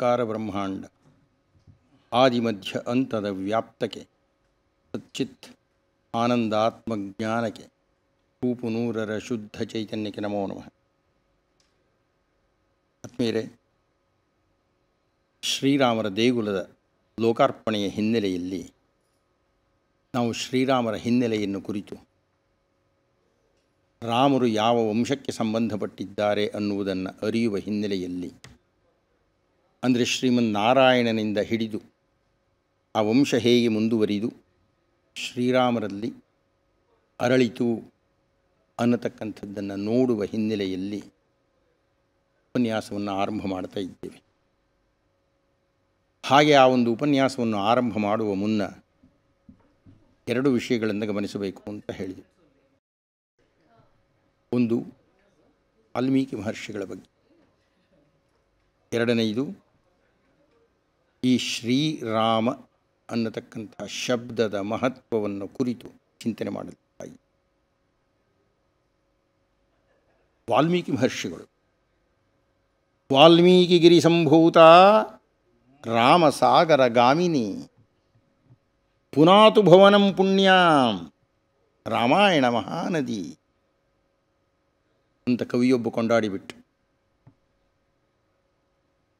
ಕಾರ ಬ್ರಹ್ಮಾಂಡ ಆದಿಮಧ್ಯ ಅಂತದ ವ್ಯಾಪ್ತಕ್ಕೆ ಸಚ್ಚಿತ್ ಆನಂದಾತ್ಮಜ್ಞಾನಕ್ಕೆ ಕೂಪುನೂರರ ಶುದ್ಧ ಚೈತನ್ಯಕ್ಕೆ ನಮೋ ನಮಃ ಶ್ರೀರಾಮರ ದೇಗುಲದ ಲೋಕಾರ್ಪಣೆಯ ಹಿನ್ನೆಲೆಯಲ್ಲಿ ನಾವು ಶ್ರೀರಾಮರ ಹಿನ್ನೆಲೆಯನ್ನು ಕುರಿತು ರಾಮರು ಯಾವ ವಂಶಕ್ಕೆ ಸಂಬಂಧಪಟ್ಟಿದ್ದಾರೆ ಅನ್ನುವುದನ್ನು ಅರಿಯುವ ಹಿನ್ನೆಲೆಯಲ್ಲಿ ಅಂದರೆ ಶ್ರೀಮನ್ನಾರಾಯಣನಿಂದ ಹಿಡಿದು ಆ ವಂಶ ಹೇಗೆ ಮುಂದುವರಿದು ಶ್ರೀರಾಮರಲ್ಲಿ ಅರಳಿತು ಅನ್ನತಕ್ಕಂಥದ್ದನ್ನು ನೋಡುವ ಹಿನ್ನೆಲೆಯಲ್ಲಿ ಉಪನ್ಯಾಸವನ್ನು ಆರಂಭ ಮಾಡ್ತಾ ಇದ್ದೇವೆ ಹಾಗೆ ಆ ಒಂದು ಉಪನ್ಯಾಸವನ್ನು ಆರಂಭ ಮಾಡುವ ಮುನ್ನ ಎರಡು ವಿಷಯಗಳನ್ನು ಗಮನಿಸಬೇಕು ಅಂತ ಹೇಳಿದೆ ಒಂದು ಆಲ್ಮೀಕಿ ಮಹರ್ಷಿಗಳ ಬಗ್ಗೆ ಎರಡನೆಯದು ಈ ಶ್ರೀರಾಮ ಅನ್ನತಕ್ಕಂಥ ಶಬ್ದದ ಮಹತ್ವವನ್ನು ಕುರಿತು ಚಿಂತನೆ ಮಾಡಲಿಲ್ಲ ವಾಲ್ಮೀಕಿ ಮಹರ್ಷಿಗಳು ವಾಲ್ಮೀಕಿ ವಾಲ್ಮೀಕಿಗಿರಿ ಸಂಭೂತ ರಾಮಸಾಗರ ಗಾಮಿನಿ ಪುನಾತು ಭವನಂ ಪುಣ್ಯಾಂ ರಾಮಾಯಣ ಮಹಾನದಿ ಅಂತ ಕವಿಯೊಬ್ಬ ಕೊಂಡಾಡಿಬಿಟ್ಟು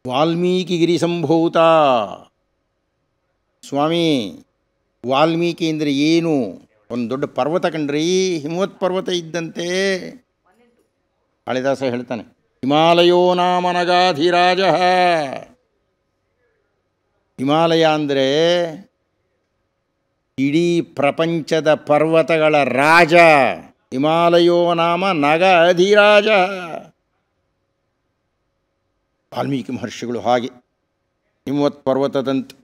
ವಾಲ್ಮೀಕಿ ಗಿರಿ ಸಂಭೂತ ಸ್ವಾಮಿ ವಾಲ್ಮೀಕಿ ಅಂದರೆ ಏನು ಒಂದು ದೊಡ್ಡ ಪರ್ವತ ಕಂಡ್ರಿ ಹಿಮವತ್ ಪರ್ವತ ಇದ್ದಂತೆ ಕಾಳಿದಾಸ ಹೇಳ್ತಾನೆ ಹಿಮಾಲಯೋ ನಾಮನಗಾಧಿರಾಜ ಹಿಮಾಲಯ ಅಂದರೆ ಇಡೀ ಪ್ರಪಂಚದ ಪರ್ವತಗಳ ರಾಜ ಹಿಮಾಲಯೋ ನಾಮ ನಗ ವಾಲ್ಮೀಕಿ ಮಹರ್ಷಿಗಳು ಹಾಗೆ ಹಿಮವತ್ ಪರ್ವತದಂತೆ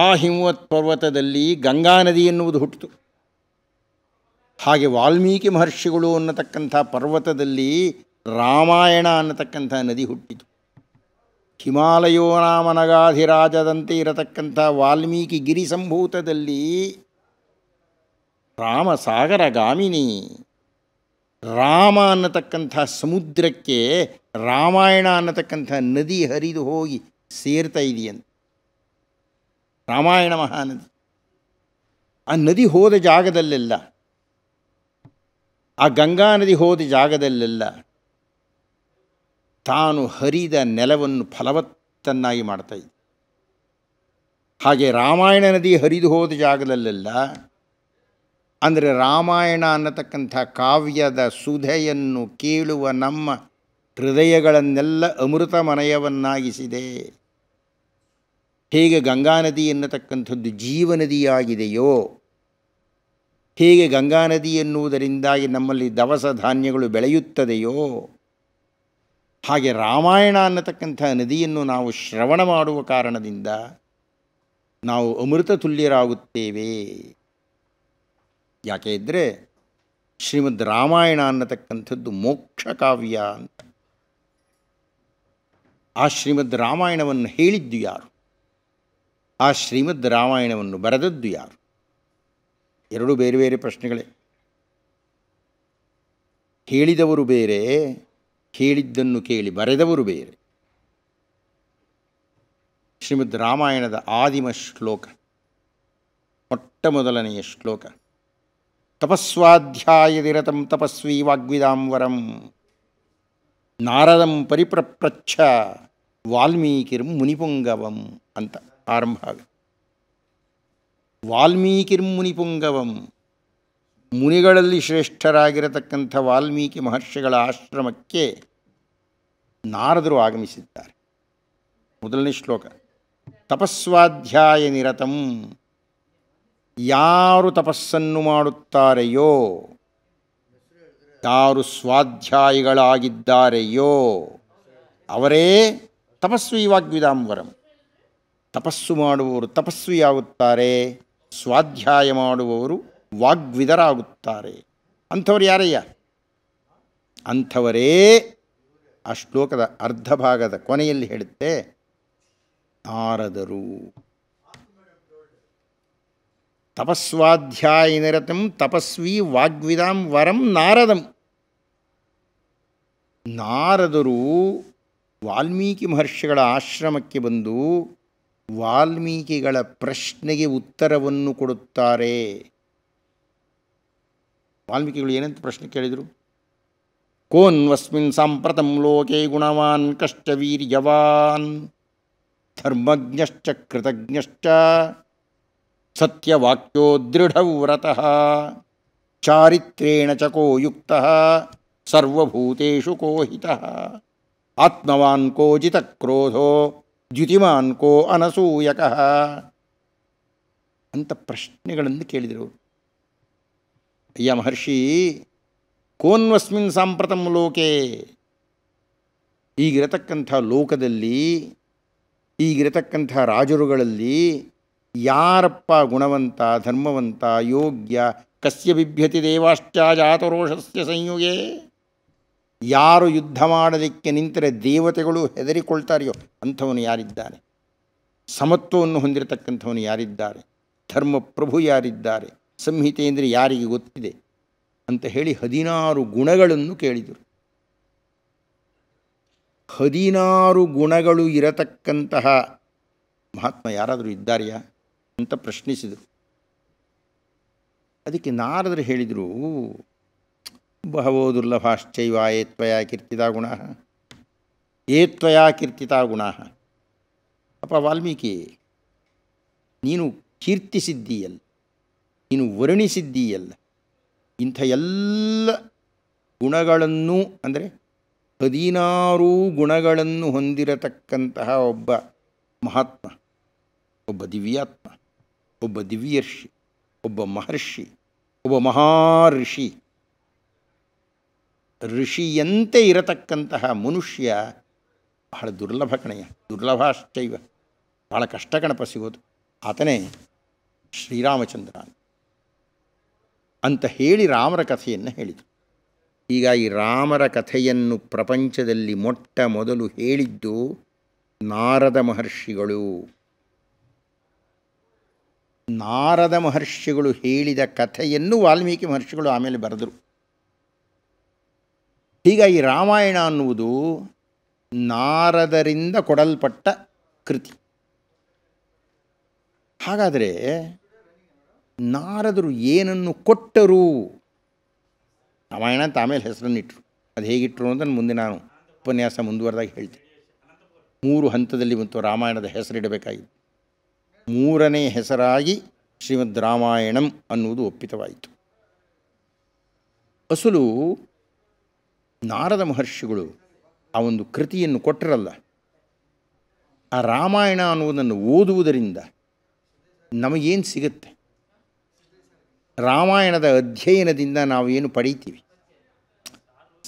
ಆ ಹಿಮವತ್ ಪರ್ವತದಲ್ಲಿ ಗಂಗಾ ನದಿ ಎನ್ನುವುದು ಹುಟ್ಟಿತು ಹಾಗೆ ವಾಲ್ಮೀಕಿ ಮಹರ್ಷಿಗಳು ಅನ್ನತಕ್ಕಂಥ ಪರ್ವತದಲ್ಲಿ ರಾಮಾಯಣ ಅನ್ನತಕ್ಕಂಥ ನದಿ ಹುಟ್ಟಿತು ಹಿಮಾಲಯೋ ನಾಮನಗಾಧಿರಾಜದಂತೆ ಇರತಕ್ಕಂಥ ವಾಲ್ಮೀಕಿ ಗಿರಿ ಸಂಭೂತದಲ್ಲಿ ರಾಮಸಾಗರಗಾಮಿನಿ ಗಾಮಿನಿ ರಾಮ ಅನ್ನತಕ್ಕಂಥ ಸಮುದ್ರಕ್ಕೆ ರಾಮಾಯಣ ಅನ್ನತಕ್ಕಂಥ ನದಿ ಹರಿದು ಹೋಗಿ ಸೇರ್ತಾ ಇದೆಯಂತೆ ರಾಮಾಯಣ ಮಹಾನದಿ ಆ ನದಿ ಹೋದ ಜಾಗದಲ್ಲೆಲ್ಲ ಆ ಗಂಗಾ ನದಿ ಹೋದ ಜಾಗದಲ್ಲೆಲ್ಲ ತಾನು ಹರಿದ ನೆಲವನ್ನು ಫಲವತ್ತನ್ನಾಗಿ ಮಾಡ್ತಾ ಹಾಗೆ ರಾಮಾಯಣ ನದಿ ಹರಿದು ಹೋದ ಜಾಗದಲ್ಲೆಲ್ಲ ಅಂದರೆ ರಾಮಾಯಣ ಅನ್ನತಕ್ಕಂಥ ಕಾವ್ಯದ ಸುಧೆಯನ್ನು ಕೇಳುವ ನಮ್ಮ ಹೃದಯಗಳನ್ನೆಲ್ಲ ಅಮೃತ ಮನಯವನ್ನಾಗಿಸಿದೆ ಹೇಗೆ ಗಂಗಾ ನದಿ ಎನ್ನತಕ್ಕಂಥದ್ದು ಜೀವನದಿಯಾಗಿದೆಯೋ ಹೇಗೆ ಗಂಗಾ ನದಿ ಎನ್ನುವುದರಿಂದಾಗಿ ನಮ್ಮಲ್ಲಿ ದವಸ ಧಾನ್ಯಗಳು ಬೆಳೆಯುತ್ತದೆಯೋ ಹಾಗೆ ರಾಮಾಯಣ ಅನ್ನತಕ್ಕಂಥ ನದಿಯನ್ನು ನಾವು ಶ್ರವಣ ಮಾಡುವ ಕಾರಣದಿಂದ ನಾವು ಅಮೃತ ತುಲ್ಯರಾಗುತ್ತೇವೆ ಯಾಕೆ ಇದ್ದರೆ ಶ್ರೀಮದ್ ರಾಮಾಯಣ ಅನ್ನತಕ್ಕಂಥದ್ದು ಮೋಕ್ಷ ಕಾವ್ಯ ಅಂತ ಆ ಶ್ರೀಮದ್ ರಾಮಾಯಣವನ್ನು ಹೇಳಿದ್ದು ಯಾರು ಆ ಶ್ರೀಮದ್ ರಾಮಾಯಣವನ್ನು ಬರೆದದ್ದು ಯಾರು ಎರಡು ಬೇರೆ ಬೇರೆ ಪ್ರಶ್ನೆಗಳೇ ಹೇಳಿದವರು ಬೇರೆ ಕೇಳಿದ್ದನ್ನು ಕೇಳಿ ಬರೆದವರು ಬೇರೆ ಶ್ರೀಮದ್ ರಾಮಾಯಣದ ಆದಿಮ ಶ್ಲೋಕ ಮೊಟ್ಟ ಮೊದಲನೆಯ ಶ್ಲೋಕ ತಪಸ್ವಾಧ್ಯಾಯದಿರತಂ ತಪಸ್ವಿ ವಾಗ್ವಿದಾಂವರಂ ನಾರದಂ ಪರಿಪ್ರಪ್ರಚ್ಛ ವಾಲ್ಮೀಕಿರ್ ಮುನಿಪುಂಗವಂ ಅಂತ ಆರಂಭ ವಾಲ್ಮೀಕಿರ್ ಮುನಿಪುಂಗವಂ ಮುನಿಗಳಲ್ಲಿ ಶ್ರೇಷ್ಠರಾಗಿರತಕ್ಕಂಥ ವಾಲ್ಮೀಕಿ ಮಹರ್ಷಿಗಳ ಆಶ್ರಮಕ್ಕೆ ನಾರದರು ಆಗಮಿಸಿದ್ದಾರೆ ಮೊದಲನೇ ಶ್ಲೋಕ ತಪಸ್ವಾಧ್ಯಾಯ ನಿರತಂ ಯಾರು ತಪಸ್ಸನ್ನು ಮಾಡುತ್ತಾರೆಯೋ ಯಾರು ಸ್ವಾಧ್ಯಾಯಿಗಳಾಗಿದ್ದಾರೆಯೋ ಅವರೇ ತಪಸ್ವಿ ವಾಗ್ವಿದಾಂಬರಂ ತಪಸ್ಸು ಮಾಡುವವರು ತಪಸ್ವಿಯಾಗುತ್ತಾರೆ ಸ್ವಾಧ್ಯಾಯ ಮಾಡುವವರು ವಾಗ್ವಿದರಾಗುತ್ತಾರೆ ಅಂಥವರು ಯಾರಯ್ಯ ಅಂಥವರೇ ಆ ಶ್ಲೋಕದ ಅರ್ಧ ಭಾಗದ ಕೊನೆಯಲ್ಲಿ ಹೇಳುತ್ತೆ ಆರದರು ತಪಸ್ವಾಧ್ಯಾಯನಿರತಂ ತಪಸ್ವಿ ವಾಗ್ವಿದಾಂ ವರಂ ನಾರದಂ ನಾರದರು ವಾಲ್ಮೀಕಿ ಮಹರ್ಷಿಗಳ ಆಶ್ರಮಕ್ಕೆ ಬಂದು ವಾಲ್ಮೀಕಿಗಳ ಪ್ರಶ್ನೆಗೆ ಉತ್ತರವನ್ನು ಕೊಡುತ್ತಾರೆ ವಾಲ್ಮೀಕಿಗಳು ಏನಂತ ಪ್ರಶ್ನೆ ಕೇಳಿದರು ಕೋನ್ ವಸ್ಮಿನ್ ಸಾಂಪ್ರತಂ ಲೋಕೆ ಗುಣವಾನ್ ಕಷ್ಟವೀರ್ಯವಾನ್ ಧರ್ಮಜ್ಞಶ್ಚ ಕೃತಜ್ಞಶ್ಚ ಸತ್ಯವಾಕ್ಯೋ ದೃಢವ್ರತಃ ಚಾರಿತ್ರೇಣ ಚ ಕೋ ಯುಕ್ತ ಸರ್ವಭೂತು ಆತ್ಮವಾನ್ ಕೋ ಕ್ರೋಧೋ ದ್ಯುತಿಮಾನ್ ಕೋ ಅನಸೂಯಕ ಅಂತ ಪ್ರಶ್ನೆಗಳನ್ನು ಕೇಳಿದರು ಅಯ್ಯ ಮಹರ್ಷಿ ಕೋನ್ವಸ್ಮಿನ್ ಸಾಂಪ್ರತಂ ಲೋಕೆ ಈಗಿರತಕ್ಕಂಥ ಲೋಕದಲ್ಲಿ ಈಗಿರತಕ್ಕಂಥ ರಾಜರುಗಳಲ್ಲಿ ಯಾರಪ್ಪ ಗುಣವಂತ ಧರ್ಮವಂತ ಯೋಗ್ಯ ಕಸ್ಯ ಬಿಭ್ಯತಿ ಜಾತರೋಷಸ್ಯ ಸಂಯುಗೇ ಯಾರು ಯುದ್ಧ ಮಾಡೋದಕ್ಕೆ ನಿಂತರೆ ದೇವತೆಗಳು ಹೆದರಿಕೊಳ್ತಾರೆಯೋ ಅಂಥವನು ಯಾರಿದ್ದಾನೆ ಸಮತ್ವವನ್ನು ಹೊಂದಿರತಕ್ಕಂಥವನು ಯಾರಿದ್ದಾರೆ ಧರ್ಮಪ್ರಭು ಯಾರಿದ್ದಾರೆ ಸಂಹಿತೆ ಅಂದರೆ ಯಾರಿಗೆ ಗೊತ್ತಿದೆ ಅಂತ ಹೇಳಿ ಹದಿನಾರು ಗುಣಗಳನ್ನು ಕೇಳಿದರು ಹದಿನಾರು ಗುಣಗಳು ಇರತಕ್ಕಂತಹ ಮಹಾತ್ಮ ಯಾರಾದರೂ ಇದ್ದಾರೆಯಾ ಅಂತ ಪ್ರಶ್ನಿಸಿದರು ಅದಕ್ಕೆ ನಾರದರು ಹೇಳಿದರು ಬಹವೋ ದುರ್ಲಭಾಶ್ಚೈವ ಏತ್ವಯ ಕೀರ್ತಿದ ಗುಣ ಏತ್ವಯ ಕೀರ್ತಿತ ಗುಣ ಅಪ್ಪ ವಾಲ್ಮೀಕಿ ನೀನು ಕೀರ್ತಿಸಿದ್ದೀಯಲ್ಲ ನೀನು ವರ್ಣಿಸಿದ್ದೀಯಲ್ಲ ಇಂಥ ಎಲ್ಲ ಗುಣಗಳನ್ನು ಅಂದರೆ ಹದಿನಾರು ಗುಣಗಳನ್ನು ಹೊಂದಿರತಕ್ಕಂತಹ ಒಬ್ಬ ಮಹಾತ್ಮ ಒಬ್ಬ ದಿವ್ಯಾತ್ಮ ಒಬ್ಬ ದಿವ್ಯರ್ಷಿ ಒಬ್ಬ ಮಹರ್ಷಿ ಒಬ್ಬ ಮಹಾಋಷಿ ಋಷಿಯಂತೆ ಇರತಕ್ಕಂತಹ ಮನುಷ್ಯ ಬಹಳ ದುರ್ಲಭ ಕಣೆಯ ದುರ್ಲಭಾಶ್ಚೈವ ಬಹಳ ಕಷ್ಟ ಕಣಪ ಸಿಗೋದು ಆತನೇ ಶ್ರೀರಾಮಚಂದ್ರ ಅಂತ ಹೇಳಿ ರಾಮರ ಕಥೆಯನ್ನು ಹೇಳಿದರು ಈಗ ಈ ರಾಮರ ಕಥೆಯನ್ನು ಪ್ರಪಂಚದಲ್ಲಿ ಮೊಟ್ಟ ಮೊದಲು ಹೇಳಿದ್ದು ನಾರದ ಮಹರ್ಷಿಗಳು ನಾರದ ಮಹರ್ಷಿಗಳು ಹೇಳಿದ ಕಥೆಯನ್ನು ವಾಲ್ಮೀಕಿ ಮಹರ್ಷಿಗಳು ಆಮೇಲೆ ಬರೆದರು ಹೀಗಾಗಿ ರಾಮಾಯಣ ಅನ್ನುವುದು ನಾರದರಿಂದ ಕೊಡಲ್ಪಟ್ಟ ಕೃತಿ ಹಾಗಾದರೆ ನಾರದರು ಏನನ್ನು ಕೊಟ್ಟರು ರಾಮಾಯಣ ಅಂತ ಆಮೇಲೆ ಹೆಸರನ್ನಿಟ್ಟರು ಅದು ಹೇಗಿಟ್ಟರು ಅಂತ ಮುಂದೆ ನಾನು ಉಪನ್ಯಾಸ ಮುಂದುವರೆದಾಗ ಹೇಳ್ತೀನಿ ಮೂರು ಹಂತದಲ್ಲಿ ಬಂತು ರಾಮಾಯಣದ ಹೆಸರಿಡಬೇಕಾಗಿತ್ತು ಮೂರನೇ ಹೆಸರಾಗಿ ಶ್ರೀಮದ್ ರಾಮಾಯಣಂ ಅನ್ನುವುದು ಒಪ್ಪಿತವಾಯಿತು ಅಸಲು ನಾರದ ಮಹರ್ಷಿಗಳು ಆ ಒಂದು ಕೃತಿಯನ್ನು ಕೊಟ್ಟರಲ್ಲ ಆ ರಾಮಾಯಣ ಅನ್ನುವುದನ್ನು ಓದುವುದರಿಂದ ನಮಗೇನು ಸಿಗುತ್ತೆ ರಾಮಾಯಣದ ಅಧ್ಯಯನದಿಂದ ಏನು ಪಡೀತೀವಿ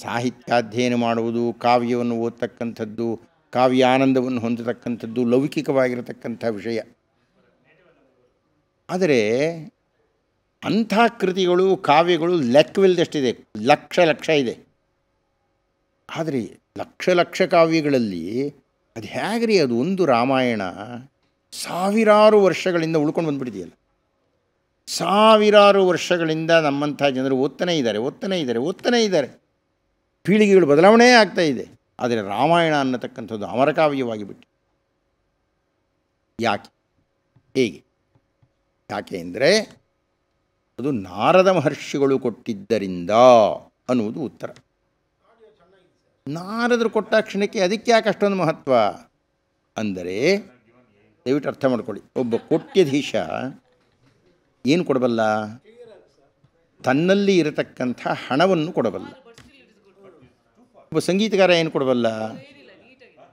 ಸಾಹಿತ್ಯ ಅಧ್ಯಯನ ಮಾಡುವುದು ಕಾವ್ಯವನ್ನು ಓದ್ತಕ್ಕಂಥದ್ದು ಕಾವ್ಯ ಆನಂದವನ್ನು ಹೊಂದತಕ್ಕಂಥದ್ದು ಲೌಕಿಕವಾಗಿರತಕ್ಕಂಥ ವಿಷಯ ಆದರೆ ಅಂಥ ಕೃತಿಗಳು ಕಾವ್ಯಗಳು ಲೆಕ್ಕವಿಲ್ಲದಷ್ಟಿದೆ ಲಕ್ಷ ಲಕ್ಷ ಇದೆ ಆದರೆ ಲಕ್ಷ ಲಕ್ಷ ಕಾವ್ಯಗಳಲ್ಲಿ ಅದು ಹೇಗ್ರಿ ಅದು ಒಂದು ರಾಮಾಯಣ ಸಾವಿರಾರು ವರ್ಷಗಳಿಂದ ಉಳ್ಕೊಂಡು ಬಂದುಬಿಟ್ಟಿದೆಯಲ್ಲ ಸಾವಿರಾರು ವರ್ಷಗಳಿಂದ ನಮ್ಮಂಥ ಜನರು ಒತ್ತನೆ ಇದ್ದಾರೆ ಒತ್ತನೆ ಇದ್ದಾರೆ ಒತ್ತನೇ ಇದ್ದಾರೆ ಪೀಳಿಗೆಗಳು ಬದಲಾವಣೆ ಆಗ್ತಾ ಇದೆ ಆದರೆ ರಾಮಾಯಣ ಅನ್ನತಕ್ಕಂಥದ್ದು ಅಮರಕಾವ್ಯವಾಗಿಬಿಟ್ಟು ಯಾಕೆ ಹೇಗೆ ಅಂದರೆ ಅದು ನಾರದ ಮಹರ್ಷಿಗಳು ಕೊಟ್ಟಿದ್ದರಿಂದ ಅನ್ನುವುದು ಉತ್ತರ ನಾರದರು ಕೊಟ್ಟ ಕ್ಷಣಕ್ಕೆ ಅದಕ್ಕೆ ಯಾಕೆ ಅಷ್ಟೊಂದು ಮಹತ್ವ ಅಂದರೆ ದಯವಿಟ್ಟು ಅರ್ಥ ಮಾಡ್ಕೊಳ್ಳಿ ಒಬ್ಬ ಕೋಟ್ಯಧೀಶ ಏನು ಕೊಡಬಲ್ಲ ತನ್ನಲ್ಲಿ ಇರತಕ್ಕಂಥ ಹಣವನ್ನು ಕೊಡಬಲ್ಲ ಒಬ್ಬ ಸಂಗೀತಗಾರ ಏನು ಕೊಡಬಲ್ಲ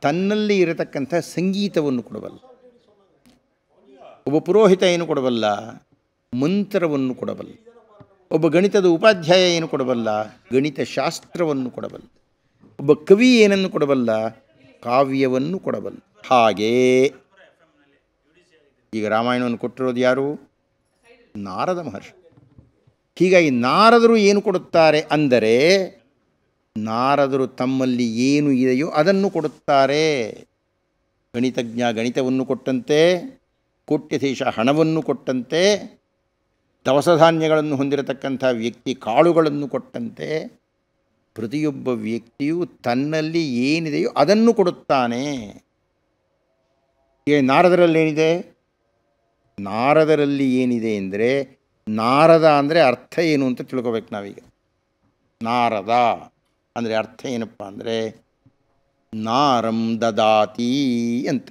ತನ್ನಲ್ಲಿ ಇರತಕ್ಕಂಥ ಸಂಗೀತವನ್ನು ಕೊಡಬಲ್ಲ ಒಬ್ಬ ಪುರೋಹಿತ ಏನು ಕೊಡಬಲ್ಲ ಮಂತ್ರವನ್ನು ಕೊಡಬಲ್ಲ ಒಬ್ಬ ಗಣಿತದ ಉಪಾಧ್ಯಾಯ ಏನು ಕೊಡಬಲ್ಲ ಗಣಿತ ಶಾಸ್ತ್ರವನ್ನು ಕೊಡಬಲ್ಲ ಒಬ್ಬ ಕವಿ ಏನನ್ನು ಕೊಡಬಲ್ಲ ಕಾವ್ಯವನ್ನು ಕೊಡಬಲ್ಲ ಹಾಗೇ ಈಗ ರಾಮಾಯಣವನ್ನು ಕೊಟ್ಟಿರೋದು ಯಾರು ನಾರದ ಮಹರ್ಷಿ ಹೀಗಾಗಿ ನಾರದರು ಏನು ಕೊಡುತ್ತಾರೆ ಅಂದರೆ ನಾರದರು ತಮ್ಮಲ್ಲಿ ಏನು ಇದೆಯೋ ಅದನ್ನು ಕೊಡುತ್ತಾರೆ ಗಣಿತಜ್ಞ ಗಣಿತವನ್ನು ಕೊಟ್ಟಂತೆ ದೇಶ ಹಣವನ್ನು ಕೊಟ್ಟಂತೆ ದವಸಧಾನ್ಯಗಳನ್ನು ಹೊಂದಿರತಕ್ಕಂಥ ವ್ಯಕ್ತಿ ಕಾಳುಗಳನ್ನು ಕೊಟ್ಟಂತೆ ಪ್ರತಿಯೊಬ್ಬ ವ್ಯಕ್ತಿಯು ತನ್ನಲ್ಲಿ ಏನಿದೆಯೋ ಅದನ್ನು ಕೊಡುತ್ತಾನೆ ಏ ಏನಿದೆ ನಾರದರಲ್ಲಿ ಏನಿದೆ ಅಂದರೆ ನಾರದ ಅಂದರೆ ಅರ್ಥ ಏನು ಅಂತ ತಿಳ್ಕೋಬೇಕು ನಾವೀಗ ನಾರದ ಅಂದರೆ ಅರ್ಥ ಏನಪ್ಪ ಅಂದರೆ ನಾರಂ ದದಾತಿ ಅಂತ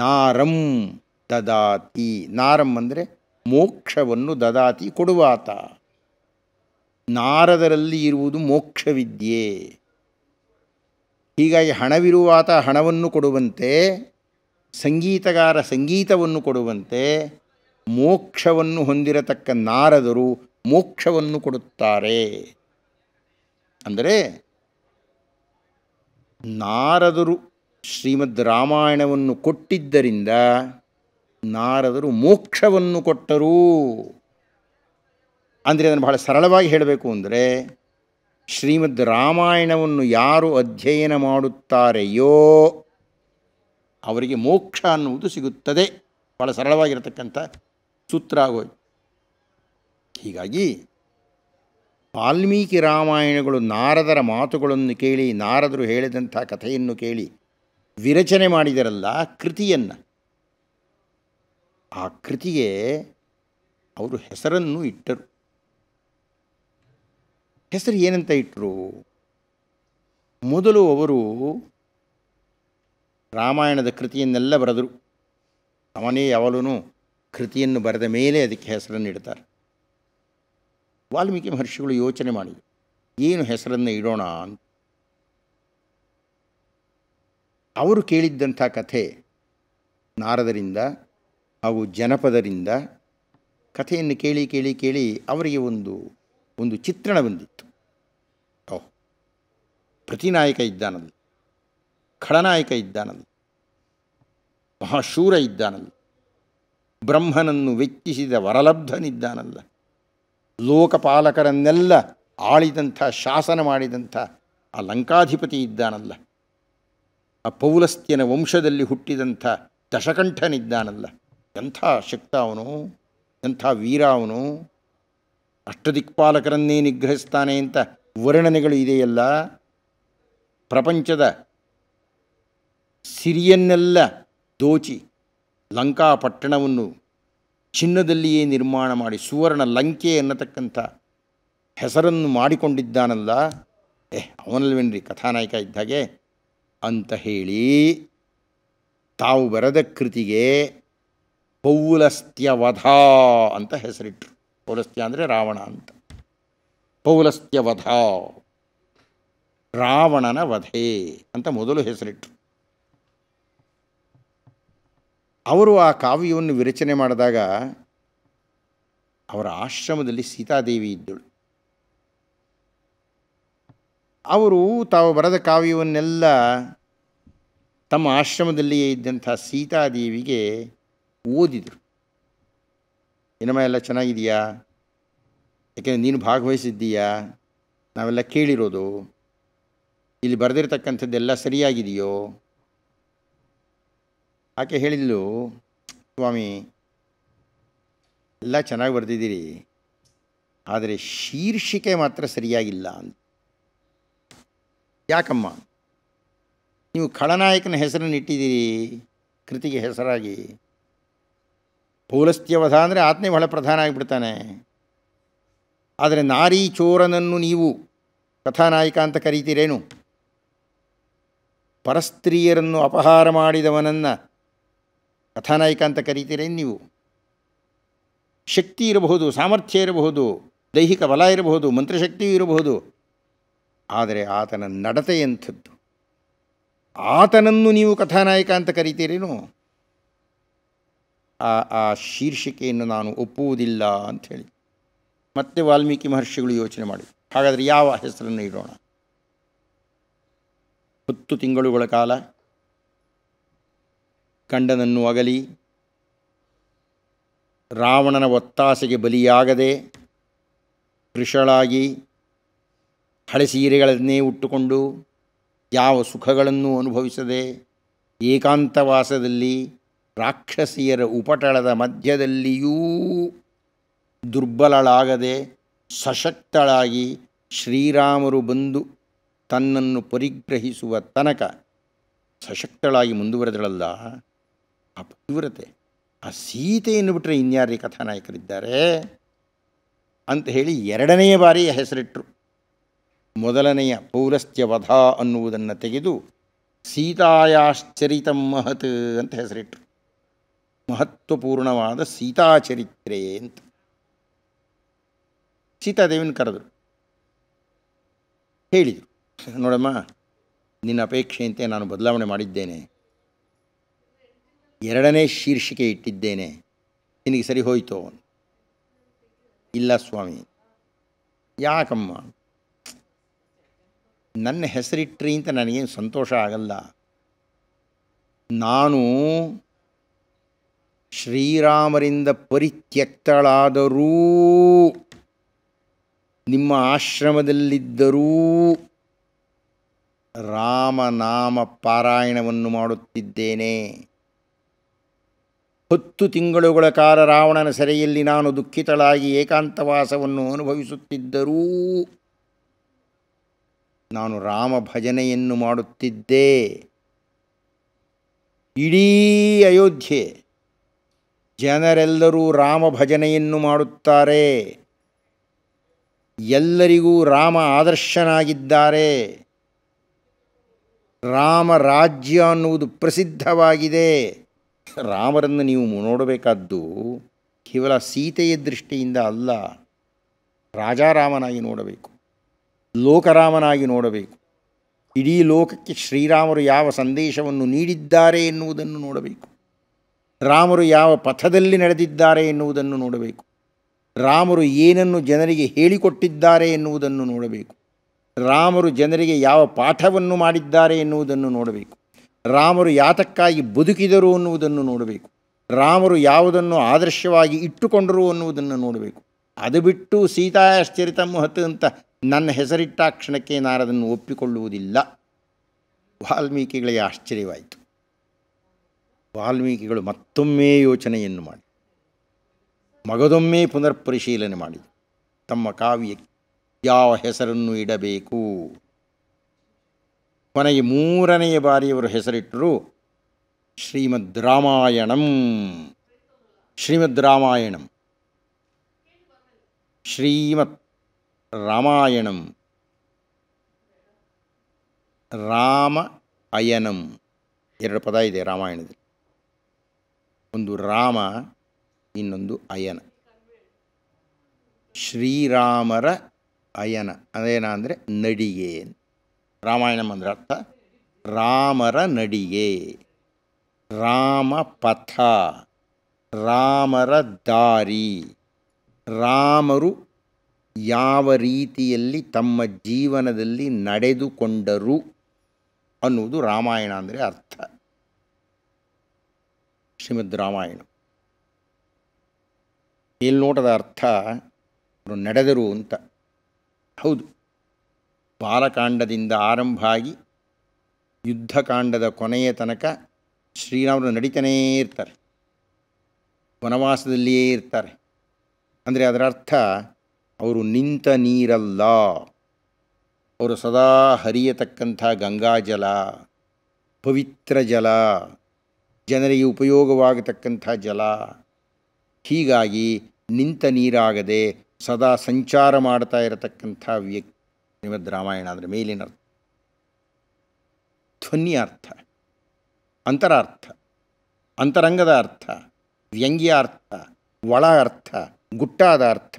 ನಾರಂ ದದಾತಿ ನಾರಂ ಅಂದರೆ ಮೋಕ್ಷವನ್ನು ದದಾತಿ ಕೊಡುವಾತ ನಾರದರಲ್ಲಿ ಇರುವುದು ಮೋಕ್ಷವಿದ್ಯೆ ಹೀಗಾಗಿ ಹಣವಿರುವಾತ ಹಣವನ್ನು ಕೊಡುವಂತೆ ಸಂಗೀತಗಾರ ಸಂಗೀತವನ್ನು ಕೊಡುವಂತೆ ಮೋಕ್ಷವನ್ನು ಹೊಂದಿರತಕ್ಕ ನಾರದರು ಮೋಕ್ಷವನ್ನು ಕೊಡುತ್ತಾರೆ ಅಂದರೆ ನಾರದರು ಶ್ರೀಮದ್ ರಾಮಾಯಣವನ್ನು ಕೊಟ್ಟಿದ್ದರಿಂದ ನಾರದರು ಮೋಕ್ಷವನ್ನು ಕೊಟ್ಟರು ಅಂದರೆ ಅದನ್ನು ಬಹಳ ಸರಳವಾಗಿ ಹೇಳಬೇಕು ಅಂದರೆ ಶ್ರೀಮದ್ ರಾಮಾಯಣವನ್ನು ಯಾರು ಅಧ್ಯಯನ ಮಾಡುತ್ತಾರೆಯೋ ಅವರಿಗೆ ಮೋಕ್ಷ ಅನ್ನುವುದು ಸಿಗುತ್ತದೆ ಭಾಳ ಸರಳವಾಗಿರತಕ್ಕಂಥ ಸೂತ್ರ ಆಗೋಯ್ತು ಹೀಗಾಗಿ ವಾಲ್ಮೀಕಿ ರಾಮಾಯಣಗಳು ನಾರದರ ಮಾತುಗಳನ್ನು ಕೇಳಿ ನಾರದರು ಹೇಳಿದಂಥ ಕಥೆಯನ್ನು ಕೇಳಿ ವಿರಚನೆ ಮಾಡಿದರಲ್ಲ ಕೃತಿಯನ್ನು ಆ ಕೃತಿಗೆ ಅವರು ಹೆಸರನ್ನು ಇಟ್ಟರು ಹೆಸರು ಏನಂತ ಇಟ್ಟರು ಮೊದಲು ಅವರು ರಾಮಾಯಣದ ಕೃತಿಯನ್ನೆಲ್ಲ ಬರೆದರು ಅವನೇ ಯಾವಾಗಲೂ ಕೃತಿಯನ್ನು ಬರೆದ ಮೇಲೆ ಅದಕ್ಕೆ ಹೆಸರನ್ನು ಇಡ್ತಾರೆ ವಾಲ್ಮೀಕಿ ಮಹರ್ಷಿಗಳು ಯೋಚನೆ ಮಾಡಿದರು ಏನು ಹೆಸರನ್ನು ಇಡೋಣ ಅಂತ ಅವರು ಕೇಳಿದ್ದಂಥ ಕಥೆ ನಾರದರಿಂದ ಹಾಗೂ ಜನಪದರಿಂದ ಕಥೆಯನ್ನು ಕೇಳಿ ಕೇಳಿ ಕೇಳಿ ಅವರಿಗೆ ಒಂದು ಒಂದು ಚಿತ್ರಣ ಬಂದಿತ್ತು ಓಹ್ ಪ್ರತಿನಾಯಕ ಇದ್ದಾನಲ್ಲಿ ಖಳನಾಯಕ ಇದ್ದಾನಲ್ಲಿ ಮಹಾಶೂರ ಇದ್ದಾನಲ್ಲಿ ಬ್ರಹ್ಮನನ್ನು ವೆಚ್ಚಿಸಿದ ವರಲಬ್ಧನಿದ್ದಾನಲ್ಲ ಲೋಕಪಾಲಕರನ್ನೆಲ್ಲ ಆಳಿದಂಥ ಶಾಸನ ಮಾಡಿದಂಥ ಆ ಲಂಕಾಧಿಪತಿ ಇದ್ದಾನಲ್ಲ ಆ ಪೌಲಸ್ತ್ಯನ ವಂಶದಲ್ಲಿ ಹುಟ್ಟಿದಂಥ ದಶಕಂಠನಿದ್ದಾನಲ್ಲ ಎಂಥ ಶಕ್ತ ಅವನು ಎಂಥ ವೀರ ಅವನು ಅಷ್ಟದಿಕ್ಪಾಲಕರನ್ನೇ ನಿಗ್ರಹಿಸ್ತಾನೆ ಅಂತ ವರ್ಣನೆಗಳು ಇದೆಯಲ್ಲ ಪ್ರಪಂಚದ ಸಿರಿಯನ್ನೆಲ್ಲ ದೋಚಿ ಲಂಕಾ ಪಟ್ಟಣವನ್ನು ಚಿನ್ನದಲ್ಲಿಯೇ ನಿರ್ಮಾಣ ಮಾಡಿ ಸುವರ್ಣ ಲಂಕೆ ಎನ್ನತಕ್ಕಂಥ ಹೆಸರನ್ನು ಮಾಡಿಕೊಂಡಿದ್ದಾನಲ್ಲ ಏಹ್ ಅವನಲ್ವೇನ್ರಿ ಕಥಾನಾಯಕ ಇದ್ದಾಗೆ ಅಂತ ಹೇಳಿ ತಾವು ಬರೆದ ಕೃತಿಗೆ ಪೌಲಸ್ತ್ಯವಧ ಅಂತ ಹೆಸರಿಟ್ಟರು ಪೌಲಸ್ತ್ಯ ಅಂದರೆ ರಾವಣ ಅಂತ ಪೌಲಸ್ತ್ಯವಧ ರಾವಣನ ವಧೆ ಅಂತ ಮೊದಲು ಹೆಸರಿಟ್ಟರು ಅವರು ಆ ಕಾವ್ಯವನ್ನು ವಿರಚನೆ ಮಾಡಿದಾಗ ಅವರ ಆಶ್ರಮದಲ್ಲಿ ಸೀತಾದೇವಿ ಇದ್ದಳು ಅವರು ತಾವು ಬರೆದ ಕಾವ್ಯವನ್ನೆಲ್ಲ ತಮ್ಮ ಆಶ್ರಮದಲ್ಲಿಯೇ ಇದ್ದಂಥ ಸೀತಾದೇವಿಗೆ ಓದಿದರು ಏನಮ್ಮ ಎಲ್ಲ ಚೆನ್ನಾಗಿದೆಯಾ ಯಾಕೆಂದರೆ ನೀನು ಭಾಗವಹಿಸಿದ್ದೀಯಾ ನಾವೆಲ್ಲ ಕೇಳಿರೋದು ಇಲ್ಲಿ ಬರೆದಿರ್ತಕ್ಕಂಥದ್ದೆಲ್ಲ ಸರಿಯಾಗಿದೆಯೋ ಆಕೆ ಹೇಳಿದ್ಲು ಸ್ವಾಮಿ ಎಲ್ಲ ಚೆನ್ನಾಗಿ ಬರೆದಿದ್ದೀರಿ ಆದರೆ ಶೀರ್ಷಿಕೆ ಮಾತ್ರ ಸರಿಯಾಗಿಲ್ಲ ಅಂತ ಯಾಕಮ್ಮ ನೀವು ಖಳನಾಯಕನ ಹೆಸರನ್ನು ಇಟ್ಟಿದ್ದೀರಿ ಕೃತಿಗೆ ಹೆಸರಾಗಿ ಪೌಲಸ್ತ್ಯವಧ ಅಂದರೆ ಆತ್ಮೇ ಬಹಳ ಪ್ರಧಾನ ಆಗಿಬಿಡ್ತಾನೆ ಆದರೆ ನಾರಿ ಚೋರನನ್ನು ನೀವು ಕಥಾನಾಯಕ ಅಂತ ಕರೀತೀರೇನು ಪರಸ್ತ್ರೀಯರನ್ನು ಅಪಹಾರ ಮಾಡಿದವನನ್ನು ಕಥಾನಾಯಕ ಅಂತ ಕರೀತೀರೇನು ನೀವು ಶಕ್ತಿ ಇರಬಹುದು ಸಾಮರ್ಥ್ಯ ಇರಬಹುದು ದೈಹಿಕ ಬಲ ಇರಬಹುದು ಮಂತ್ರಶಕ್ತಿಯೂ ಇರಬಹುದು ಆದರೆ ಆತನ ನಡತೆಯಂಥದ್ದು ಆತನನ್ನು ನೀವು ಕಥಾನಾಯಕ ಅಂತ ಕರಿತೀರೇನು ಆ ಆ ಶೀರ್ಷಿಕೆಯನ್ನು ನಾನು ಒಪ್ಪುವುದಿಲ್ಲ ಅಂಥೇಳಿ ಮತ್ತೆ ವಾಲ್ಮೀಕಿ ಮಹರ್ಷಿಗಳು ಯೋಚನೆ ಮಾಡಿ ಹಾಗಾದರೆ ಯಾವ ಹೆಸರನ್ನು ಇಡೋಣ ಹತ್ತು ತಿಂಗಳುಗಳ ಕಾಲ ಕಂಡನನ್ನು ಅಗಲಿ ರಾವಣನ ಒತ್ತಾಸೆಗೆ ಬಲಿಯಾಗದೆ ಕೃಷಳಾಗಿ ಹಳೆ ಸೀರೆಗಳನ್ನೇ ಉಟ್ಟುಕೊಂಡು ಯಾವ ಸುಖಗಳನ್ನು ಅನುಭವಿಸದೆ ಏಕಾಂತವಾಸದಲ್ಲಿ ರಾಕ್ಷಸಿಯರ ಉಪಟಳದ ಮಧ್ಯದಲ್ಲಿಯೂ ದುರ್ಬಲಳಾಗದೆ ಸಶಕ್ತಳಾಗಿ ಶ್ರೀರಾಮರು ಬಂದು ತನ್ನನ್ನು ಪರಿಗ್ರಹಿಸುವ ತನಕ ಸಶಕ್ತಳಾಗಿ ಮುಂದುವರೆದಳಲ್ಲ ಆ ತೀವ್ರತೆ ಆ ಸೀತೆಯನ್ನು ಬಿಟ್ಟರೆ ಇನ್ಯಾರೇ ಕಥಾನಾಯಕರಿದ್ದಾರೆ ಅಂತ ಹೇಳಿ ಎರಡನೇ ಬಾರಿ ಹೆಸರಿಟ್ಟರು ಮೊದಲನೆಯ ಪೌರಸ್ತ್ಯವಧ ಅನ್ನುವುದನ್ನು ತೆಗೆದು ಸೀತಾಯಾಶ್ಚರಿತ ಮಹತ್ ಅಂತ ಹೆಸರಿಟ್ಟರು ಮಹತ್ವಪೂರ್ಣವಾದ ಸೀತಾಚರಿತ್ರೆ ಅಂತ ಸೀತಾದೇವಿನ ಕರೆದರು ಹೇಳಿದರು ನೋಡಮ್ಮ ನಿನ್ನ ಅಪೇಕ್ಷೆಯಂತೆ ನಾನು ಬದಲಾವಣೆ ಮಾಡಿದ್ದೇನೆ ಎರಡನೇ ಶೀರ್ಷಿಕೆ ಇಟ್ಟಿದ್ದೇನೆ ನಿನಗೆ ಸರಿ ಹೋಯಿತು ಇಲ್ಲ ಸ್ವಾಮಿ ಯಾಕಮ್ಮ ನನ್ನ ಹೆಸರಿಟ್ಟ್ರಿ ಅಂತ ನನಗೇನು ಸಂತೋಷ ಆಗಲ್ಲ ನಾನು ಶ್ರೀರಾಮರಿಂದ ಪರಿತ್ಯಕ್ತಳಾದರೂ ನಿಮ್ಮ ಆಶ್ರಮದಲ್ಲಿದ್ದರೂ ರಾಮನಾಮ ಪಾರಾಯಣವನ್ನು ಮಾಡುತ್ತಿದ್ದೇನೆ ಹತ್ತು ತಿಂಗಳುಗಳ ಕಾಲ ರಾವಣನ ಸೆರೆಯಲ್ಲಿ ನಾನು ದುಃಖಿತಳಾಗಿ ಏಕಾಂತವಾಸವನ್ನು ಅನುಭವಿಸುತ್ತಿದ್ದರೂ ನಾನು ರಾಮ ಭಜನೆಯನ್ನು ಮಾಡುತ್ತಿದ್ದೆ ಇಡೀ ಅಯೋಧ್ಯೆ ಜನರೆಲ್ಲರೂ ರಾಮ ಭಜನೆಯನ್ನು ಮಾಡುತ್ತಾರೆ ಎಲ್ಲರಿಗೂ ರಾಮ ಆದರ್ಶನಾಗಿದ್ದಾರೆ ರಾಮ ರಾಜ್ಯ ಅನ್ನುವುದು ಪ್ರಸಿದ್ಧವಾಗಿದೆ ರಾಮರನ್ನು ನೀವು ನೋಡಬೇಕಾದ್ದು ಕೇವಲ ಸೀತೆಯ ದೃಷ್ಟಿಯಿಂದ ಅಲ್ಲ ರಾಜಾರಾಮನಾಗಿ ನೋಡಬೇಕು ಲೋಕರಾಮನಾಗಿ ನೋಡಬೇಕು ಇಡೀ ಲೋಕಕ್ಕೆ ಶ್ರೀರಾಮರು ಯಾವ ಸಂದೇಶವನ್ನು ನೀಡಿದ್ದಾರೆ ಎನ್ನುವುದನ್ನು ನೋಡಬೇಕು ರಾಮರು ಯಾವ ಪಥದಲ್ಲಿ ನಡೆದಿದ್ದಾರೆ ಎನ್ನುವುದನ್ನು ನೋಡಬೇಕು ರಾಮರು ಏನನ್ನು ಜನರಿಗೆ ಹೇಳಿಕೊಟ್ಟಿದ್ದಾರೆ ಎನ್ನುವುದನ್ನು ನೋಡಬೇಕು ರಾಮರು ಜನರಿಗೆ ಯಾವ ಪಾಠವನ್ನು ಮಾಡಿದ್ದಾರೆ ಎನ್ನುವುದನ್ನು ನೋಡಬೇಕು ರಾಮರು ಯಾತಕ್ಕಾಗಿ ಬದುಕಿದರು ಅನ್ನುವುದನ್ನು ನೋಡಬೇಕು ರಾಮರು ಯಾವುದನ್ನು ಆದರ್ಶವಾಗಿ ಇಟ್ಟುಕೊಂಡರು ಅನ್ನುವುದನ್ನು ನೋಡಬೇಕು ಅದು ಬಿಟ್ಟು ಸೀತಾಶ್ಚರಿತಮ್ಮ ಅಂತ ನನ್ನ ಹೆಸರಿಟ್ಟ ಕ್ಷಣಕ್ಕೆ ನಾರದನ್ನು ಒಪ್ಪಿಕೊಳ್ಳುವುದಿಲ್ಲ ವಾಲ್ಮೀಕಿಗಳಿಗೆ ಆಶ್ಚರ್ಯವಾಯಿತು ವಾಲ್ಮೀಕಿಗಳು ಮತ್ತೊಮ್ಮೆ ಯೋಚನೆಯನ್ನು ಮಾಡಿ ಮಗದೊಮ್ಮೆ ಪುನರ್ ಪರಿಶೀಲನೆ ಮಾಡಿ ತಮ್ಮ ಕಾವ್ಯ ಯಾವ ಹೆಸರನ್ನು ಇಡಬೇಕು ಕೊನೆಗೆ ಮೂರನೆಯ ಬಾರಿಯವರು ಹೆಸರಿಟ್ಟರು ಶ್ರೀಮದ್ ರಾಮಾಯಣಂ ಶ್ರೀಮದ್ ರಾಮಾಯಣಂ ಶ್ರೀಮತ್ ராமாயணம் ರಾಮ ಅಯನಂ ಎರಡು ಪದ ಇದೆ ರಾಮಾಯಣದಲ್ಲಿ ಒಂದು ರಾಮ ಇನ್ನೊಂದು ಅಯನ ಶ್ರೀರಾಮರ ಅಯನ ಅದೇನ ಅಂದರೆ ನಡಿಗೆ ರಾಮಾಯಣಂ ಅಂದರೆ ಅರ್ಥ ರಾಮರ ನಡಿಗೆ ರಾಮ ಪಥ ರಾಮರ ದಾರಿ ರಾಮರು ಯಾವ ರೀತಿಯಲ್ಲಿ ತಮ್ಮ ಜೀವನದಲ್ಲಿ ನಡೆದುಕೊಂಡರು ಅನ್ನುವುದು ರಾಮಾಯಣ ಅಂದರೆ ಅರ್ಥ ಶ್ರೀಮದ್ ರಾಮಾಯಣ ಮೇಲ್ನೋಟದ ನೋಟದ ಅರ್ಥ ಅವರು ನಡೆದರು ಅಂತ ಹೌದು ಬಾಲಕಾಂಡದಿಂದ ಆರಂಭ ಆಗಿ ಯುದ್ಧಕಾಂಡದ ಕೊನೆಯ ತನಕ ಶ್ರೀರಾಮರು ನಡೀತಾನೇ ಇರ್ತಾರೆ ವನವಾಸದಲ್ಲಿಯೇ ಇರ್ತಾರೆ ಅಂದರೆ ಅದರ ಅರ್ಥ ಅವರು ನಿಂತ ನೀರಲ್ಲ ಅವರು ಸದಾ ಹರಿಯತಕ್ಕಂಥ ಗಂಗಾಜಲ ಪವಿತ್ರ ಜಲ ಜನರಿಗೆ ಉಪಯೋಗವಾಗತಕ್ಕಂಥ ಜಲ ಹೀಗಾಗಿ ನಿಂತ ನೀರಾಗದೆ ಸದಾ ಸಂಚಾರ ಮಾಡ್ತಾ ಇರತಕ್ಕಂಥ ವ್ಯಕ್ತಿ ಶ್ರೀಮದ್ ರಾಮಾಯಣ ಅಂದರೆ ಮೇಲಿನ ಅರ್ಥ ಅಂತರ ಅಂತರಾರ್ಥ ಅಂತರಂಗದ ಅರ್ಥ ವ್ಯಂಗ್ಯ ಅರ್ಥ ಒಳ ಅರ್ಥ ಗುಟ್ಟಾದ ಅರ್ಥ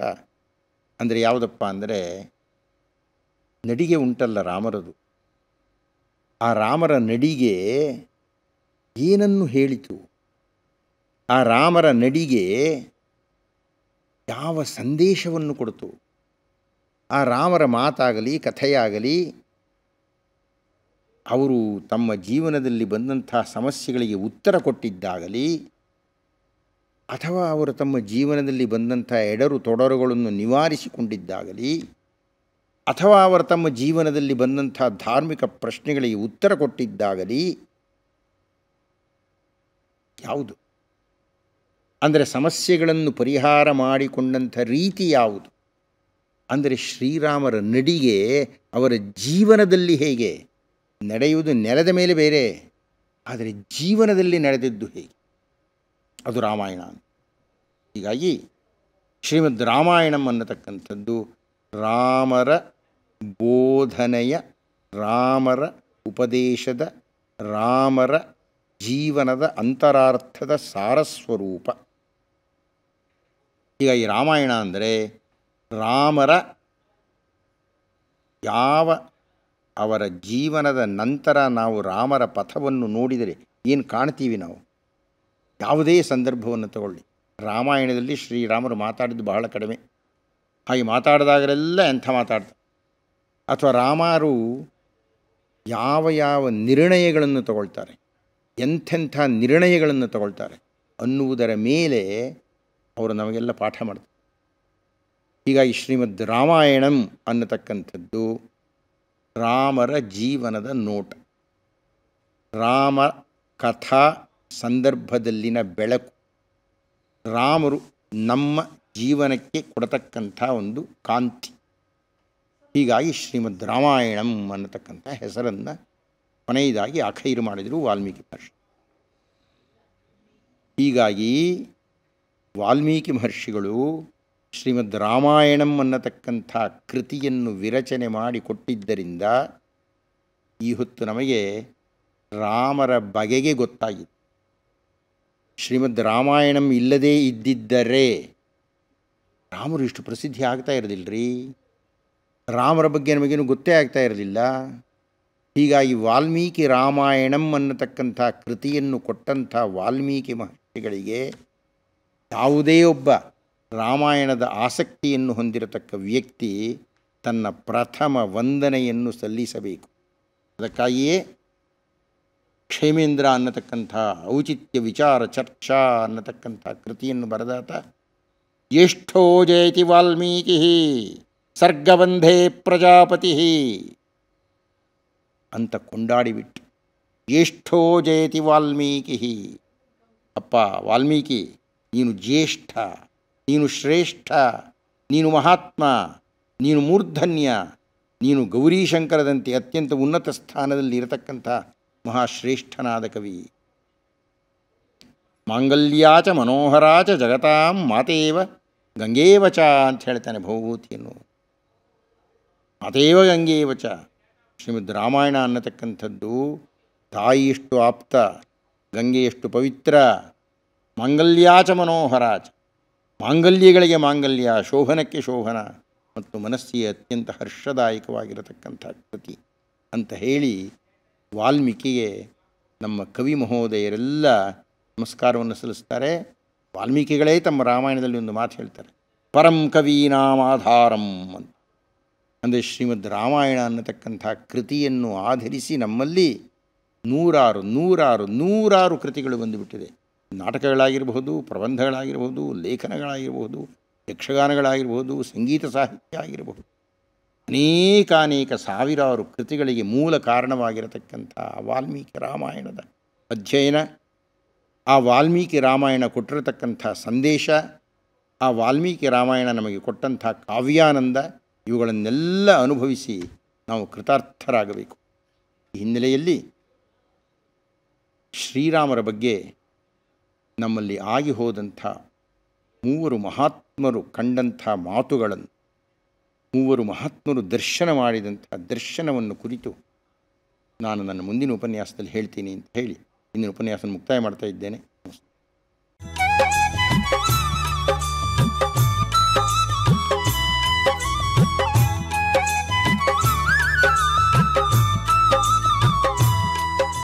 ಅಂದರೆ ಯಾವುದಪ್ಪ ಅಂದರೆ ನಡಿಗೆ ಉಂಟಲ್ಲ ರಾಮರದು ಆ ರಾಮರ ನಡಿಗೆ ಏನನ್ನು ಹೇಳಿತು ಆ ರಾಮರ ನಡಿಗೆ ಯಾವ ಸಂದೇಶವನ್ನು ಕೊಡ್ತು ಆ ರಾಮರ ಮಾತಾಗಲಿ ಕಥೆಯಾಗಲಿ ಅವರು ತಮ್ಮ ಜೀವನದಲ್ಲಿ ಬಂದಂತಹ ಸಮಸ್ಯೆಗಳಿಗೆ ಉತ್ತರ ಕೊಟ್ಟಿದ್ದಾಗಲಿ ಅಥವಾ ಅವರು ತಮ್ಮ ಜೀವನದಲ್ಲಿ ಬಂದಂಥ ಎಡರು ತೊಡರುಗಳನ್ನು ನಿವಾರಿಸಿಕೊಂಡಿದ್ದಾಗಲಿ ಅಥವಾ ಅವರು ತಮ್ಮ ಜೀವನದಲ್ಲಿ ಬಂದಂಥ ಧಾರ್ಮಿಕ ಪ್ರಶ್ನೆಗಳಿಗೆ ಉತ್ತರ ಕೊಟ್ಟಿದ್ದಾಗಲಿ ಯಾವುದು ಅಂದರೆ ಸಮಸ್ಯೆಗಳನ್ನು ಪರಿಹಾರ ಮಾಡಿಕೊಂಡಂಥ ರೀತಿ ಯಾವುದು ಅಂದರೆ ಶ್ರೀರಾಮರ ನಡಿಗೆ ಅವರ ಜೀವನದಲ್ಲಿ ಹೇಗೆ ನಡೆಯುವುದು ನೆಲದ ಮೇಲೆ ಬೇರೆ ಆದರೆ ಜೀವನದಲ್ಲಿ ನಡೆದದ್ದು ಹೇಗೆ ಅದು ರಾಮಾಯಣ ಹೀಗಾಗಿ ಶ್ರೀಮದ್ ರಾಮಾಯಣಂ ಅನ್ನತಕ್ಕಂಥದ್ದು ರಾಮರ ಬೋಧನೆಯ ರಾಮರ ಉಪದೇಶದ ರಾಮರ ಜೀವನದ ಅಂತರಾರ್ಥದ ಸಾರಸ್ವರೂಪ ಹೀಗಾಗಿ ರಾಮಾಯಣ ಅಂದರೆ ರಾಮರ ಯಾವ ಅವರ ಜೀವನದ ನಂತರ ನಾವು ರಾಮರ ಪಥವನ್ನು ನೋಡಿದರೆ ಏನು ಕಾಣ್ತೀವಿ ನಾವು ಯಾವುದೇ ಸಂದರ್ಭವನ್ನು ತಗೊಳ್ಳಿ ರಾಮಾಯಣದಲ್ಲಿ ಶ್ರೀರಾಮರು ಮಾತಾಡಿದ್ದು ಬಹಳ ಕಡಿಮೆ ಹಾಗೆ ಮಾತಾಡಿದಾಗಲೆಲ್ಲ ಎಂಥ ಮಾತಾಡ್ತಾರೆ ಅಥವಾ ರಾಮರು ಯಾವ ಯಾವ ನಿರ್ಣಯಗಳನ್ನು ತಗೊಳ್ತಾರೆ ಎಂಥೆಂಥ ನಿರ್ಣಯಗಳನ್ನು ತಗೊಳ್ತಾರೆ ಅನ್ನುವುದರ ಮೇಲೆ ಅವರು ನಮಗೆಲ್ಲ ಪಾಠ ಮಾಡ್ತಾರೆ ಹೀಗಾಗಿ ಶ್ರೀಮದ್ ರಾಮಾಯಣಂ ಅನ್ನತಕ್ಕಂಥದ್ದು ರಾಮರ ಜೀವನದ ನೋಟ ರಾಮ ಕಥಾ ಸಂದರ್ಭದಲ್ಲಿನ ಬೆಳಕು ರಾಮರು ನಮ್ಮ ಜೀವನಕ್ಕೆ ಕೊಡತಕ್ಕಂಥ ಒಂದು ಕಾಂತಿ ಹೀಗಾಗಿ ಶ್ರೀಮದ್ ರಾಮಾಯಣಂ ಅನ್ನತಕ್ಕಂಥ ಹೆಸರನ್ನು ಕೊನೆಯದಾಗಿ ಅಖೈರು ಮಾಡಿದರು ವಾಲ್ಮೀಕಿ ಮಹರ್ಷಿ ಹೀಗಾಗಿ ವಾಲ್ಮೀಕಿ ಮಹರ್ಷಿಗಳು ಶ್ರೀಮದ್ ರಾಮಾಯಣಂ ಅನ್ನತಕ್ಕಂಥ ಕೃತಿಯನ್ನು ವಿರಚನೆ ಮಾಡಿ ಕೊಟ್ಟಿದ್ದರಿಂದ ಈ ಹೊತ್ತು ನಮಗೆ ರಾಮರ ಬಗೆಗೆ ಗೊತ್ತಾಗಿತ್ತು ಶ್ರೀಮದ್ ರಾಮಾಯಣಂ ಇಲ್ಲದೇ ಇದ್ದಿದ್ದರೆ ರಾಮರು ಇಷ್ಟು ಪ್ರಸಿದ್ಧಿ ಆಗ್ತಾ ಇರೋದಿಲ್ಲರಿ ರಾಮರ ಬಗ್ಗೆ ನಮಗೇನು ಗೊತ್ತೇ ಆಗ್ತಾ ಇರಲಿಲ್ಲ ಹೀಗಾಗಿ ವಾಲ್ಮೀಕಿ ರಾಮಾಯಣಂ ಅನ್ನತಕ್ಕಂಥ ಕೃತಿಯನ್ನು ಕೊಟ್ಟಂಥ ವಾಲ್ಮೀಕಿ ಮಹರ್ಷಿಗಳಿಗೆ ಯಾವುದೇ ಒಬ್ಬ ರಾಮಾಯಣದ ಆಸಕ್ತಿಯನ್ನು ಹೊಂದಿರತಕ್ಕ ವ್ಯಕ್ತಿ ತನ್ನ ಪ್ರಥಮ ವಂದನೆಯನ್ನು ಸಲ್ಲಿಸಬೇಕು ಅದಕ್ಕಾಗಿಯೇ ಕ್ಷೇಮೇಂದ್ರ ಅನ್ನತಕ್ಕಂಥ ಔಚಿತ್ಯ ವಿಚಾರ ಚರ್ಚಾ ಅನ್ನತಕ್ಕಂಥ ಕೃತಿಯನ್ನು ಬರೆದಾತ ಜ್ಯೇಷ್ಠೋ ಜಯತಿ ವಾಲ್ಮೀಕಿ ಸರ್ಗಬಂಧೇ ಪ್ರಜಾಪತಿ ಅಂತ ಕೊಂಡಾಡಿಬಿಟ್ಟು ಜ್ಯೇಷ್ಠೋ ಜಯತಿ ವಾಲ್ಮೀಕಿ ಅಪ್ಪ ವಾಲ್ಮೀಕಿ ನೀನು ಜ್ಯೇಷ್ಠ ನೀನು ಶ್ರೇಷ್ಠ ನೀನು ಮಹಾತ್ಮ ನೀನು ಮೂರ್ಧನ್ಯ ನೀನು ಗೌರೀಶಂಕರದಂತೆ ಅತ್ಯಂತ ಉನ್ನತ ಸ್ಥಾನದಲ್ಲಿ ಇರತಕ್ಕಂಥ ಮಹಾಶ್ರೇಷ್ಠನಾದ ಕವಿ ಮಾಂಗಲ್ಯಾಚ ಮನೋಹರಾಚ ಜಗತಾಂ ಮಾತೇವ ಗಂಗೇವಚ ಅಂತ ಹೇಳ್ತಾನೆ ಭವಭೂತಿಯನ್ನು ಮಾತೇವ ಗಂಗೇವಚ ಶ್ರೀಮದ್ ರಾಮಾಯಣ ಅನ್ನತಕ್ಕಂಥದ್ದು ತಾಯಿಯಷ್ಟು ಆಪ್ತ ಗಂಗೆಯಷ್ಟು ಪವಿತ್ರ ಮಾಂಗಲ್ಯಾಚ ಮನೋಹರಾಚ ಮಾಂಗಲ್ಯಗಳಿಗೆ ಮಾಂಗಲ್ಯ ಶೋಭನಕ್ಕೆ ಶೋಭನ ಮತ್ತು ಮನಸ್ಸಿಗೆ ಅತ್ಯಂತ ಹರ್ಷದಾಯಕವಾಗಿರತಕ್ಕಂಥ ಕೃತಿ ಅಂತ ಹೇಳಿ ವಾಲ್ಮೀಕಿಗೆ ನಮ್ಮ ಕವಿ ಮಹೋದಯರೆಲ್ಲ ನಮಸ್ಕಾರವನ್ನು ಸಲ್ಲಿಸ್ತಾರೆ ವಾಲ್ಮೀಕಿಗಳೇ ತಮ್ಮ ರಾಮಾಯಣದಲ್ಲಿ ಒಂದು ಮಾತು ಹೇಳ್ತಾರೆ ಪರಂ ಕವೀನಾಮಾಧಾರಂ ಅಂತ ಅಂದರೆ ಶ್ರೀಮದ್ ರಾಮಾಯಣ ಅನ್ನತಕ್ಕಂಥ ಕೃತಿಯನ್ನು ಆಧರಿಸಿ ನಮ್ಮಲ್ಲಿ ನೂರಾರು ನೂರಾರು ನೂರಾರು ಕೃತಿಗಳು ಬಂದುಬಿಟ್ಟಿದೆ ನಾಟಕಗಳಾಗಿರಬಹುದು ಪ್ರಬಂಧಗಳಾಗಿರಬಹುದು ಲೇಖನಗಳಾಗಿರಬಹುದು ಯಕ್ಷಗಾನಗಳಾಗಿರಬಹುದು ಸಂಗೀತ ಸಾಹಿತ್ಯ ಆಗಿರಬಹುದು ಅನೇಕಾನೇಕ ಸಾವಿರಾರು ಕೃತಿಗಳಿಗೆ ಮೂಲ ಕಾರಣವಾಗಿರತಕ್ಕಂಥ ವಾಲ್ಮೀಕಿ ರಾಮಾಯಣದ ಅಧ್ಯಯನ ಆ ವಾಲ್ಮೀಕಿ ರಾಮಾಯಣ ಕೊಟ್ಟಿರತಕ್ಕಂಥ ಸಂದೇಶ ಆ ವಾಲ್ಮೀಕಿ ರಾಮಾಯಣ ನಮಗೆ ಕೊಟ್ಟಂಥ ಕಾವ್ಯಾನಂದ ಇವುಗಳನ್ನೆಲ್ಲ ಅನುಭವಿಸಿ ನಾವು ಕೃತಾರ್ಥರಾಗಬೇಕು ಈ ಹಿನ್ನೆಲೆಯಲ್ಲಿ ಶ್ರೀರಾಮರ ಬಗ್ಗೆ ನಮ್ಮಲ್ಲಿ ಆಗಿ ಹೋದಂಥ ಮೂವರು ಮಹಾತ್ಮರು ಕಂಡಂಥ ಮಾತುಗಳನ್ನು ಮೂವರು ಮಹಾತ್ಮರು ದರ್ಶನ ಮಾಡಿದಂಥ ದರ್ಶನವನ್ನು ಕುರಿತು ನಾನು ನನ್ನ ಮುಂದಿನ ಉಪನ್ಯಾಸದಲ್ಲಿ ಹೇಳ್ತೀನಿ ಅಂತ ಹೇಳಿ ಇಂದಿನ ಉಪನ್ಯಾಸ ಮುಕ್ತಾಯ ಮಾಡ್ತಾ ಇದ್ದೇನೆ